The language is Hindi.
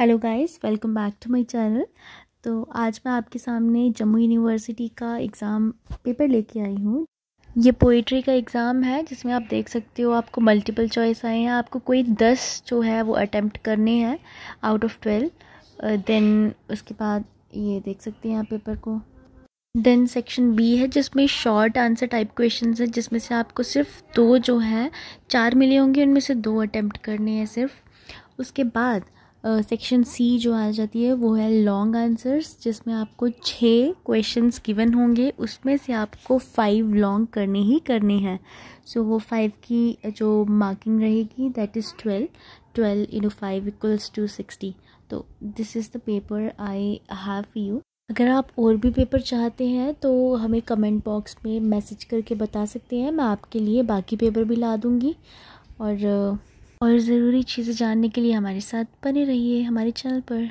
hello guys welcome back to my channel तो आज मैं आपके सामने जम्मू यूनिवर्सिटी का एग्ज़ाम पेपर लेके आई हूँ ये पोइट्री का एग्ज़ाम है जिसमें आप देख सकते हो आपको मल्टीपल चॉइस आए हैं आपको कोई दस जो है वो अटैम्प्ट करने हैं आउट ऑफ ट्वेल्व देन उसके बाद ये देख सकते हैं आप पेपर को देन सेक्शन बी है जिसमें शॉर्ट आंसर टाइप क्वेश्चन है जिसमें से आपको सिर्फ दो जो हैं चार मिले होंगे उनमें से दो अटैम्प्ट करने हैं सिर्फ उसके बाद सेक्शन सी जो आ जाती है वो है लॉन्ग आंसर्स जिसमें आपको छः क्वेश्चंस गिवन होंगे उसमें से आपको फाइव लॉन्ग करने ही करने हैं सो so, वो फाइव की जो मार्किंग रहेगी that is twelve twelve into five equals to sixty तो this is the paper I have you अगर आप और भी पेपर चाहते हैं तो हमें कमेंट बॉक्स में मैसेज करके बता सकते हैं मैं आपके लिए बाकी पेपर भी ला दूँगी और और ज़रूरी चीज़ें जानने के लिए हमारे साथ बने रहिए हमारे चैनल पर